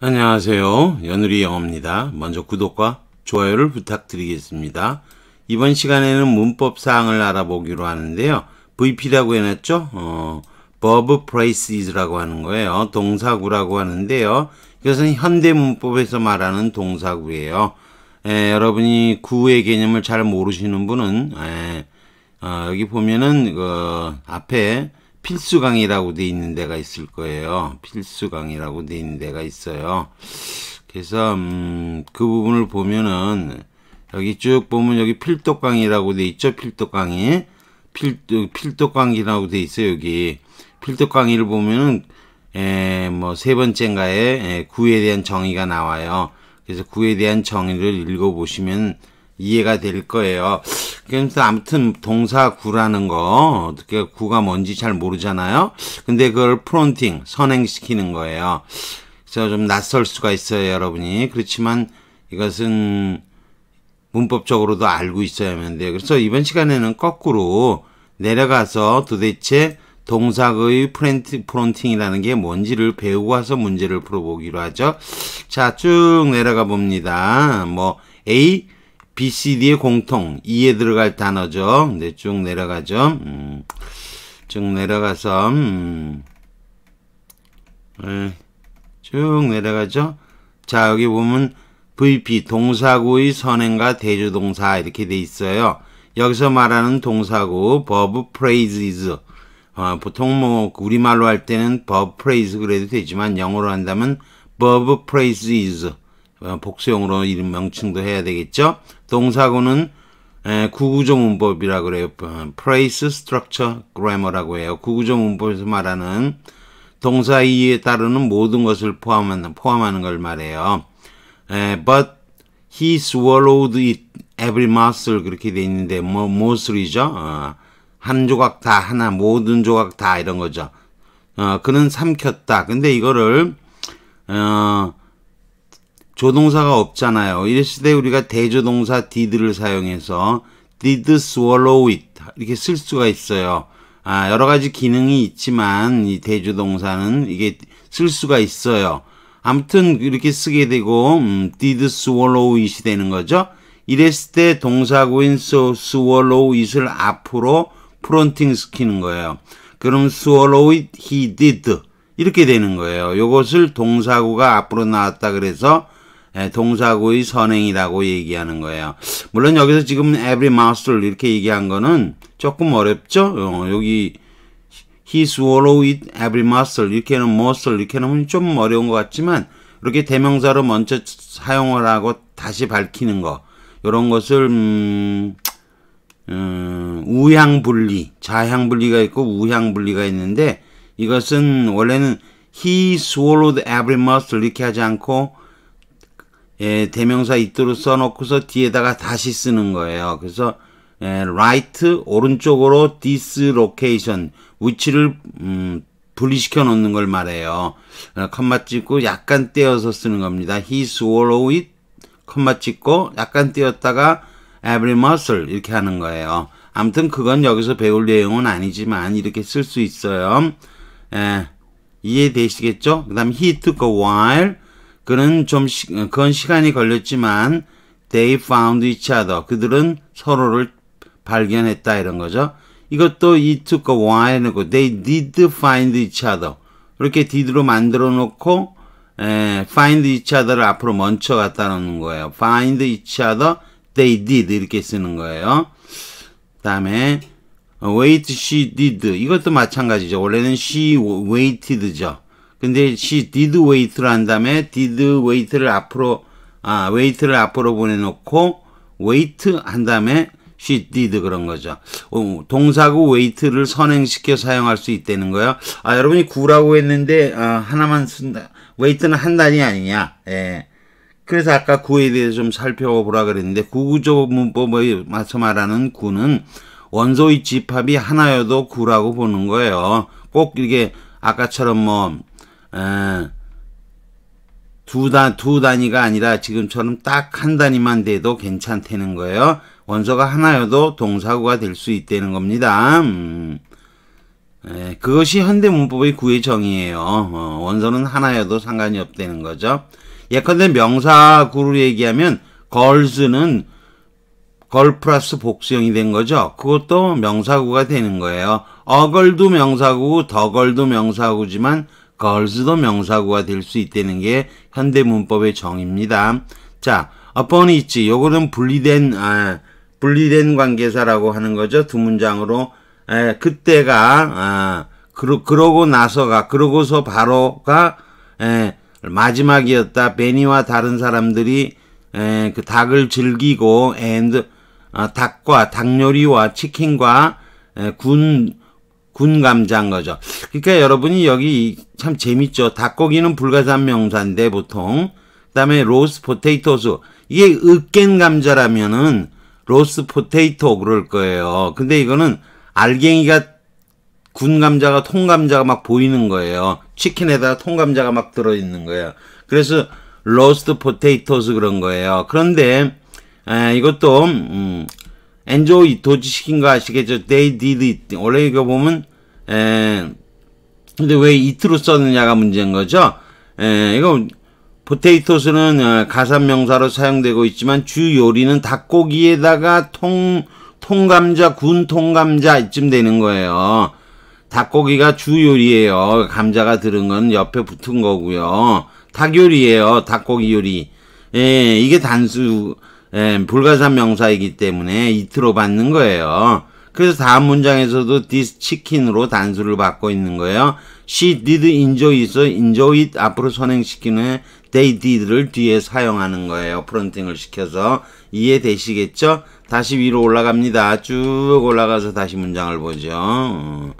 안녕하세요. 연우리 영어입니다. 먼저 구독과 좋아요를 부탁드리겠습니다. 이번 시간에는 문법 사항을 알아보기로 하는데요. VP라고 해놨죠? 어, verb phrases라고 하는 거예요. 동사구라고 하는데요. 이것은 현대 문법에서 말하는 동사구예요. 에, 여러분이 구의 개념을 잘 모르시는 분은 에, 어, 여기 보면은 그 앞에 필수강이라고 돼 있는 데가 있을 거예요. 필수강이라고 돼 있는 데가 있어요. 그래서 음, 그 부분을 보면은 여기 쭉 보면 여기 필독강이라고 돼 있죠. 필독강이 필 필독강이라고 돼 있어요. 여기 필독강의를 보면은 뭐세 번째인가에 에, 구에 대한 정의가 나와요. 그래서 구에 대한 정의를 읽어보시면 이해가 될 거예요. 그래서 그러니까 아무튼 동사구라는 거 어떻게 구가 뭔지 잘 모르잖아요. 근데 그걸 프론팅 선행시키는 거예요. 그래서 좀 낯설 수가 있어요, 여러분이. 그렇지만 이것은 문법적으로도 알고 있어야 하는데 그래서 이번 시간에는 거꾸로 내려가서 도대체 동사의 프렌트, 프론팅이라는 게 뭔지를 배우고 와서 문제를 풀어보기로 하죠. 자, 쭉 내려가 봅니다. 뭐 A BCD의 공통 2에 들어갈 단어죠. 네, 쭉 내려가죠. 음, 쭉 내려가서 음, 네, 쭉 내려가죠. 자 여기 보면 VP 동사구의 선행과 대조동사 이렇게 돼 있어요. 여기서 말하는 동사구 verb phrases 어, 보통 뭐 우리말로 할 때는 verb phrase 그래도 되지만 영어로 한다면 verb phrases 어, 복수형으로 이름 명칭도 해야 되겠죠. 동사구는 구구조 문법이라 그래요. 어, p h a s e structure grammar라고 해요. 구구조 문법에서 말하는 동사 이에 따르는 모든 것을 포함하는, 포함하는 걸 말해요. but he swallowed it every muscle 그렇게 돼 있는데 뭐 mostly죠. 어, 한 조각 다 하나 모든 조각 다 이런 거죠. 어, 그는 삼켰다. 근데 이거를 어, 조동사가 없잖아요. 이랬을 때 우리가 대조동사 did를 사용해서 did swallow it 이렇게 쓸 수가 있어요. 아, 여러 가지 기능이 있지만 이 대조동사는 이게 쓸 수가 있어요. 아무튼 이렇게 쓰게 되고 음, did swallow it이 되는 거죠. 이랬을 때 동사구인 so, swallow it을 앞으로 프론팅 시키는 거예요. 그럼 swallow it he did 이렇게 되는 거예요. 요것을 동사구가 앞으로 나왔다 그래서 예, 동사구의 선행이라고 얘기하는 거예요. 물론 여기서 지금 every m o u t h f u 이렇게 얘기한 거는 조금 어렵죠? 어, 여기 he swallow it every m u t h f u 이렇게 는 m o u t h f u 이렇게 하면 좀 어려운 것 같지만 이렇게 대명사로 먼저 사용을 하고 다시 밝히는 거 이런 것을 음, 음, 우향분리, 좌향분리가 있고 우향분리가 있는데 이것은 원래는 he swallowed every muscle 이렇게 하지 않고 예, 대명사 이토로 써놓고서 뒤에다가 다시 쓰는 거예요. 그래서 예, right 오른쪽으로 dislocation 위치를 음, 분리시켜 놓는 걸 말해요. 어, 컴마 찍고 약간 떼어서 쓰는 겁니다. He swallow it 컴마 찍고 약간 떼었다가 every muscle 이렇게 하는 거예요. 아무튼 그건 여기서 배울 내용은 아니지만 이렇게 쓸 수 있어요. 예, 이해되시겠죠? 그 다음 he took a while 그는 좀 시, 그건 시간이 걸렸지만 they found each other. 그들은 서로를 발견했다 이런 거죠. 이것도 it took a while이고 they did find each other. 이렇게 did로 만들어 놓고 에, find each other를 앞으로 먼저 갖다 놓는 거예요. find each other, they did 이렇게 쓰는 거예요. 다음에 wait she did 이것도 마찬가지죠. 원래는 she waited죠. 근데 she did wait를 한 다음에 did wait를 앞으로 아 wait를 앞으로 보내놓고 wait 한 다음에 she did 그런 거죠. 어, 동사구 wait를 선행시켜 사용할 수 있다는 거예요. 아 여러분이 구라고 했는데 아, 하나만 쓴다. wait는 한 단이 아니냐. 예. 그래서 아까 구에 대해서 좀 살펴보라 그랬는데 구구조 문법에 뭐, 맞춰 말하는 구는 원소의 집합이 하나여도 구라고 보는 거예요. 꼭 이게 아까처럼 뭐 예. 두 단, 두 단위가 아니라 지금처럼 딱 한 단위만 돼도 괜찮다는 거예요. 원서가 하나여도 동사구가 될 수 있다는 겁니다. 음. 에, 예, 그것이 현대 문법의 구의 정의예요. 어, 원서는 하나여도 상관이 없다는 거죠. 예컨대 명사구를 얘기하면 걸스는 걸 플러스 복수형이 된 거죠. 그것도 명사구가 되는 거예요. 어걸도 명사구 더걸도 명사구지만 걸즈도 명사구가 될 수 있다는 게 현대 문법의 정입니다. 의 자, 어퍼니치 요거는 분리된 아, 분리된 관계사라고 하는 거죠. 두 문장으로 에, 그때가 아, 그러, 그러고 나서가 그러고서 바로가 에, 마지막이었다. 베니와 다른 사람들이 에, 그 닭을 즐기고 앤드 아, 닭과 닭 요리와 치킨과 에, 군 군감자인 거죠. 그러니까 여러분이 여기 참 재밌죠. 닭고기는 불가산 명산인데 보통 그 다음에 로스 포테이토스 이게 으깬 감자라면은 로스 포테이토 그럴 거예요. 근데 이거는 알갱이가 군감자가 통감자가 막 보이는 거예요. 치킨에다가 통감자가 막 들어있는 거예요. 그래서 로스트 포테이토스 그런 거예요. 그런데 에, 이것도 음, 엔조 이토지 시킨거 아시겠죠? They did it. 원래 이거 보면 에 근데 왜 이트로 썼느냐가 문제인 거죠. 에 이거 포테이토스는 어, 가산명사로 사용되고 있지만 주 요리는 닭고기에다가 통 통감자 군 통감자 이쯤 되는 거예요. 닭고기가 주 요리예요. 감자가 들은 건 옆에 붙은 거고요. 닭 요리예요. 닭고기 요리. 예, 이게 단수 예, 불가사 명사이기 때문에 이트로 받는 거예요. 그래서 다음 문장에서도 this chicken으로 단수를 받고 있는 거예요. she did enjoy it, enjoy it 앞으로 선행시키는 they did를 뒤에 사용하는 거예요. 프론팅을 시켜서 이해되시겠죠? 다시 위로 올라갑니다. 쭉 올라가서 다시 문장을 보죠. 어.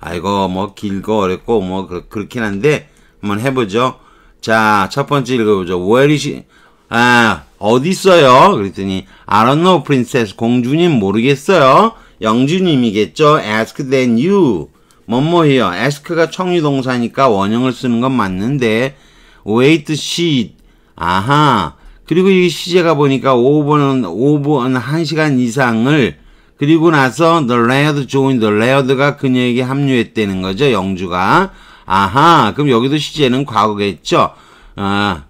아이고 뭐 길고 어렵고 뭐 그, 그렇긴 한데 한번 해보죠. 자첫 번째 읽어보죠. Where is she? 아 어디 있어요? 그랬더니 I don't know, princess. 공주님 모르겠어요. 영주님이겠죠. Ask then you. 뭐뭐해요. Ask가 청유동사니까 원형을 쓰는 건 맞는데 wait she. 아하. 그리고 이 시제가 보니까 5분은 5번 1시간 이상을 그리고 나서 the laird joined the laird가 그녀에게 합류했다는 거죠. 영주가. 아하. 그럼 여기도 시제는 과거겠죠. 아,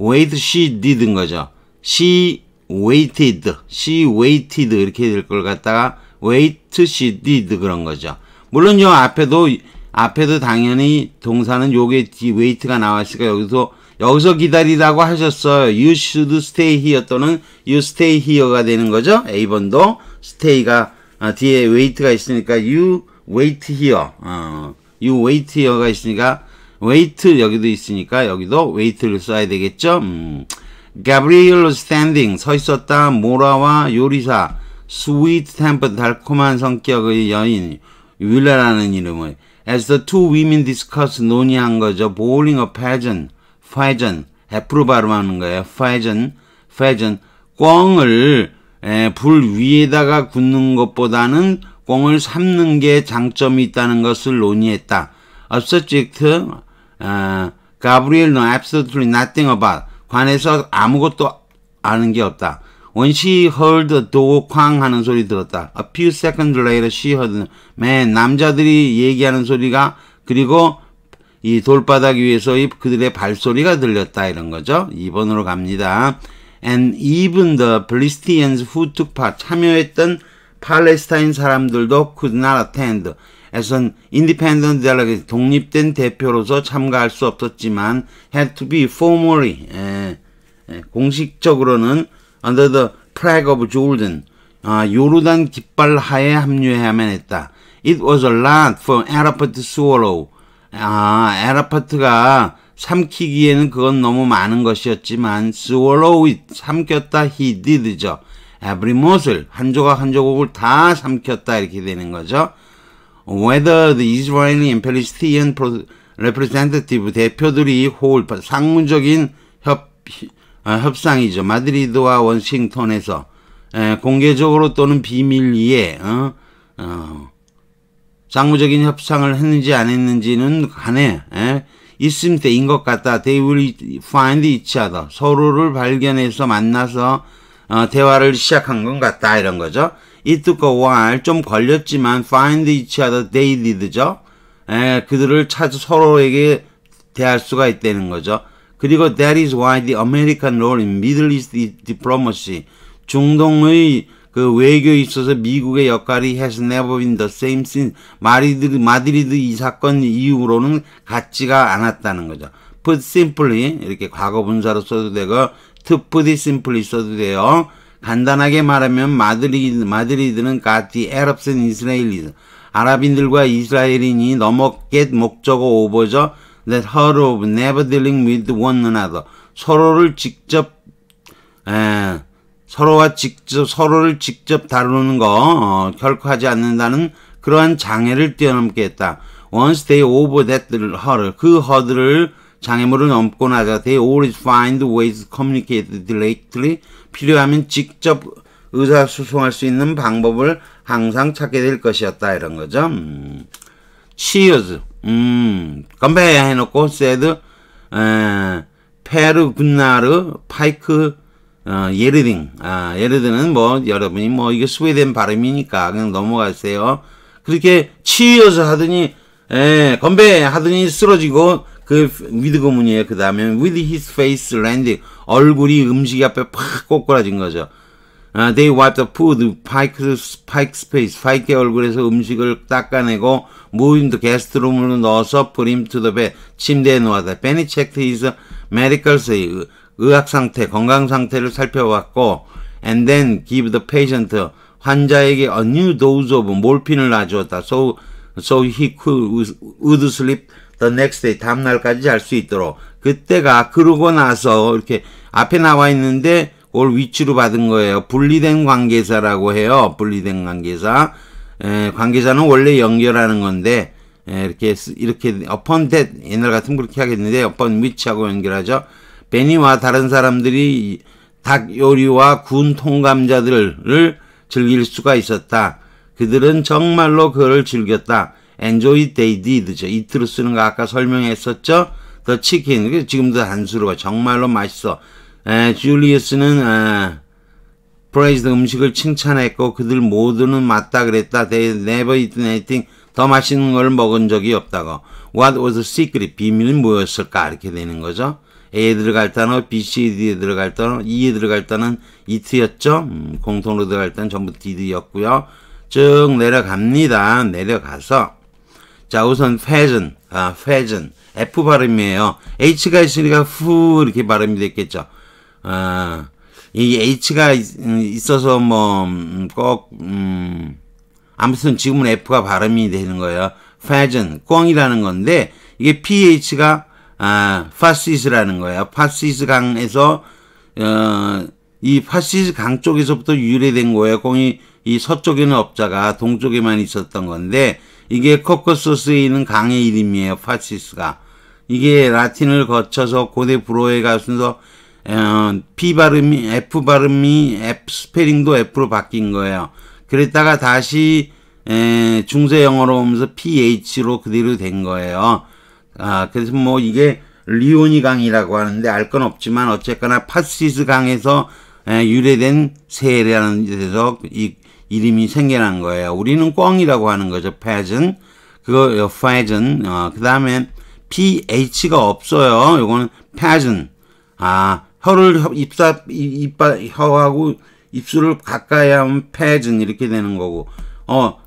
wait she did인 거죠. she waited, she waited 이렇게 될 걸 갖다가 wait she did 그런 거죠. 물론 요 앞에도 앞에도 당연히 동사는 요게 wait가 나왔으니까 여기서 여기서 기다리라고 하셨어요. You should stay here 또는 you stay here가 되는 거죠. A번도 stay가 아, 뒤에 wait가 있으니까 you wait here. 어, you wait here가 있으니까 wait 여기도 있으니까 여기도 wait를 써야 되겠죠. 음. Gabriel Standing, 서 있었다 모라와 요리사 스위트 템퍼 달콤한 성격의 여인 윌라라는 이름을 As the two women discuss 논의한 거죠. Bowling a pageant, pageant, F로 발음하는 거예요. pageant, pageant. 꿩을 에, 불 위에다가 굽는 것보다는 꿩을 삶는 게 장점이 있다는 것을 논의했다. A subject, uh, Gabriel k n o absolutely nothing about. 관해서 아무것도 아는 게 없다. When she heard 도쾅 하는 소리 들었다. A few seconds later she heard man 남자들이 얘기하는 소리가 그리고 이 돌바닥 위에서의 그들의 발소리가 들렸다 이런 거죠. 2번으로 갑니다. And even the Palestinians who took part 참여했던 팔레스타인 사람들도 could not attend 에선 independent delegate 독립된 대표로서 참가할 수 없었지만 had to be formally 에, 에, 공식적으로는 under the flag of Jordan 아, 요르단 깃발 하에 합류해야만 했다. It was a lot for Arafat to swallow. 아, 아라파트가 삼키기에는 그건 너무 많은 것이었지만 swallow it 삼켰다 he did죠. every morsel 한 조각 한 조각을 다 삼켰다 이렇게 되는 거죠. whether the Israeli and Palestinian representative 대표들이 호울 상무적인 협, 어, 협상이죠. 마드리드와 워싱턴에서 에, 공개적으로 또는 비밀리에 어, 어, 상무적인 협상을 했는지 안 했는지는 간에 에, 있음 때인 것 같다. They will find each other. 서로를 발견해서 만나서 어, 대화를 시작한 것 같다. 이런 거죠. It took a while. 좀 걸렸지만 find each other daily 죠 에, 그들을 찾아 서로에게 대할 수가 있다는 거죠. 그리고 that is why the American role in Middle East diplomacy 중동의 그 외교에 있어서 미국의 역할이 has never been the same since 마리드, 마드리드 이 사건 이후로는 같지가 않았다는 거죠. put simply 이렇게 과거 분사로 써도 되고 to put it simply 써도 돼요. 간단하게 말하면 마드리드, 마드리드는 까티 에럽슨 이스라엘리드 아랍인들과 이스라엘인이 넘어겟 목적어 오버저 that heard of never dealing with one another 서로를 직접 에, 서로와 직접 서로를 직접 다루는 거 어, 결코 하지 않는다는 그러한 장애를 뛰어넘게 했다. Once they over that hurdle 그 허들을 장애물을 넘고 나자 they always find ways to communicate directly 필요하면 직접 의사소송할 수 있는 방법을 항상 찾게 될 것이었다 이런 거죠. 음. c h 음. 건배 해놓고 s a 에, 페르 군나르 파이크 어, 예르딩. 아, 예르딩은 뭐 여러분이 뭐 이게 스웨덴 발음이니까 그냥 넘어가세요. 그렇게 치여서 하더니 에, 건배 하더니 쓰러지고 그 with 고문이에요. 그 다음에 with his face landing 얼굴이 음식 앞에 팍 꼬꾸라진 거죠. Uh, they wiped the food, Pike's, Pike's face, 파이크의 얼굴에서 음식을 닦아내고 moved into guest room으로 넣어서 put him to the bed, 침대에 놓았다. Benny checked his medical state, 의학 상태, 건강 상태를 살펴봤고 and then give the patient, 환자에게 a new dose of 몰핀을 놔주었다. So, so he could, would sleep the next day 다음날까지 잘 수 있도록 그때가 그러고 나서 이렇게 앞에 나와 있는데 올 위치로 받은 거예요. 분리된 관계사라고 해요. 분리된 관계사. 에, 관계사는 원래 연결하는 건데 에, 이렇게 이렇게 upon that 옛날 같으 그렇게 하겠는데 upon which하고 연결하죠. 베니와 다른 사람들이 닭 요리와 군 통감자들을 즐길 수가 있었다. 그들은 정말로 그를 즐겼다. enjoy they did죠. 이트로 쓰는 거 아까 설명했었죠? The chicken. 지금도 단수로가 정말로 맛있어. 에, 줄리우스는 에, 프레이즈 음식을 칭찬했고 그들 모두는 맞다 그랬다. They never e a t anything 더 맛있는 걸 먹은 적이 없다고. What was the secret? 비밀은 뭐였을까? 이렇게 되는 거죠. A에 들어갈 단어, B, C, D에 들어갈 단어, E에 들어갈 단어는 it였죠. 음, 공통으로 들어갈 단 전부 did였고요. 쭉 내려갑니다. 내려가서 자, 우선 회전, 아, 회전. F 발음이에요. H가 있으니까 후 이렇게 발음이 됐겠죠. 아, 이 H가 있어서 뭐꼭 음, 음, 아무튼 지금은 F가 발음이 되는 거예요. 패전, 꽝이라는 건데 이게 PH가 아, 파시스라는 거예요. 파시스 강에서 어, 이 파시스 강 쪽에서부터 유래된 거예요. 꽁이 이 서쪽에는 없자가 동쪽에만 있었던 건데 이게 커커소스에 있는 강의 이름이에요. 파시스가. 이게 라틴을 거쳐서 고대 브로에 가서 어, P 발음이 F 발음이 F 스페링도 F로 바뀐 거예요. 그랬다가 다시 에, 중세 영어로 오면서 PH로 그대로 된 거예요. 아, 그래서 뭐 이게 리오니 강이라고 하는데 알 건 없지만 어쨌거나 파시스 강에서 에, 유래된 세례라는 데서 이 이름이 생겨난 거예요. 우리는 꿩이라고 하는 거죠. 패즌. 그거 패즌. 어, 어, 그 다음에 ph가 없어요. 요거는 패즌. 아 혀를 입사 이빨 혀하고 입술을 가까이 하면 패즌 이렇게 되는 거고. 어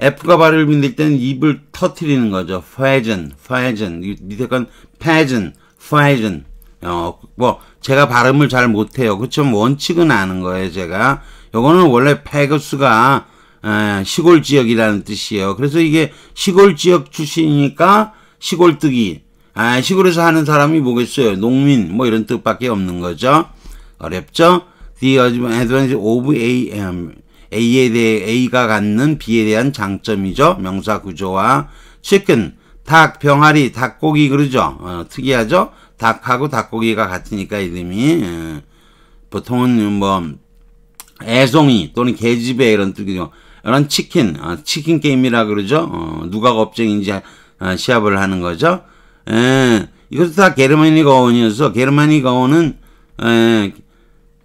F가 발을 밀릴 때 입을 터트리는 거죠. 패즌, 패즌. 밑에 건 패즌, 패즌. 어, 뭐, 제가 발음을 잘 못해요. 그쵸? 그렇죠? 원칙은 아는 거예요, 제가. 요거는 원래 페거스가 시골 지역이라는 뜻이에요. 그래서 이게 시골 지역 출신이니까 시골뜨기. 아, 시골에서 하는 사람이 뭐겠어요? 농민 뭐 이런 뜻밖에 없는 거죠. 어렵죠? The advantage of a 음, A에 대해 A가 갖는 B에 대한 장점이죠. 명사 구조와 chicken, 닭, 병아리, 닭고기 그러죠. 어, 특이하죠. 닭하고 닭고기가 같으니까 이름이 에, 보통은 뭐 애송이 또는 개집애 이런 뜻이죠. 이런 치킨, 아, 치킨 게임이라 그러죠. 어, 누가 겁쟁인지 아, 시합을 하는 거죠. 에, 예, 이것도 다 게르마니 가온이어서 게르마니 가온은 예,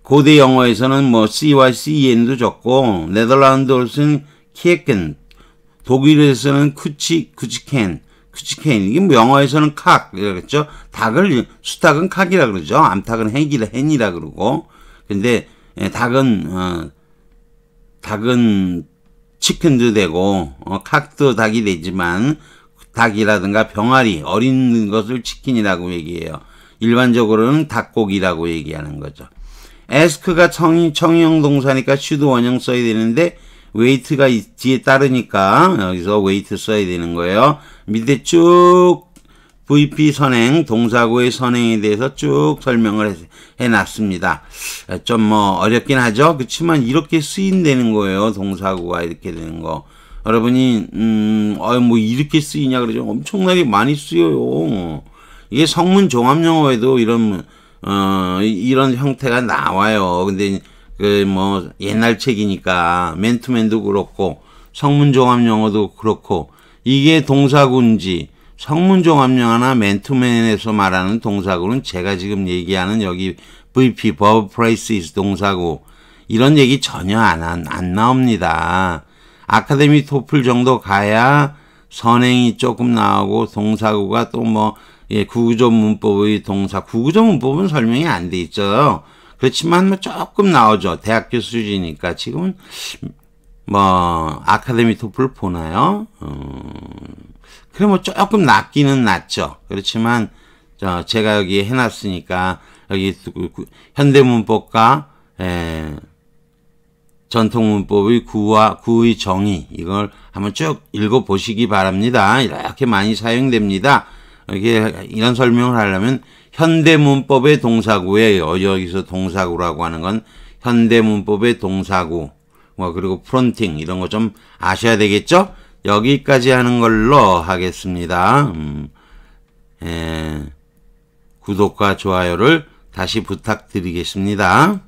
고대 영어에서는 뭐 C와 CEN도 적고 네덜란드로서는 키에켄 독일에서는 쿠치 쿠치켄 쿠치켄 이게 뭐 영어에서는 칵 이랬죠 닭을 수탉은 칵이라 그러죠 암탉은 헨이라 헨이라 그러고 근데 예, 닭은 어, 닭은 치킨도 되고 어, 칵도 닭이 되지만 닭이라든가 병아리 어린 것을 치킨이라고 얘기해요. 일반적으로는 닭고기라고 얘기하는 거죠. 에스크가 청이, 청형 동사니까 슈드 원형 써야 되는데 웨이트가 뒤에 따르니까 여기서 웨이트 써야 되는 거예요. 밑에 쭉 VP 선행, 동사구의 선행에 대해서 쭉 설명을 해, 놨습니다 좀 뭐 어렵긴 하죠. 그렇지만 이렇게 쓰인다는 거예요. 동사구가 이렇게 되는 거. 여러분이 음, 어, 뭐 이렇게 쓰이냐 그러죠. 엄청나게 많이 쓰여요. 이게 성문 종합 영어에도 이런 어, 이런 형태가 나와요. 근데 그 뭐 옛날 책이니까 맨투맨도 그렇고 성문 종합 영어도 그렇고 이게 동사구인지 성문종 합량하나 맨투맨에서 말하는 동사구는 제가 지금 얘기하는 여기 VP, Verb Prices 동사구 이런 얘기 전혀 안, 안, 나옵니다. 아카데미 토플 정도 가야 선행이 조금 나오고 동사구가 또뭐 예, 구조 문법의 동사 구조 문법은 설명이 안 돼 있죠. 그렇지만 뭐 조금 나오죠. 대학교 수준이니까 지금은 뭐 아카데미 토플 보나요? 음... 그래 뭐 조금 낮기는 낮죠. 그렇지만 제가 여기 해놨으니까 여기 그, 그, 그 현대문법과 에, 전통문법의 구와 구의 정의 이걸 한번 쭉 읽어보시기 바랍니다. 이렇게 많이 사용됩니다. 이게 이런 설명을 하려면 현대문법의 동사구예요. 여기서 동사구라고 하는 건 현대문법의 동사구 뭐 그리고 프론팅 이런 거 좀 아셔야 되겠죠? 여기까지 하는 걸로 하겠습니다. 음, 예, 구독과 좋아요를 다시 부탁드리겠습니다.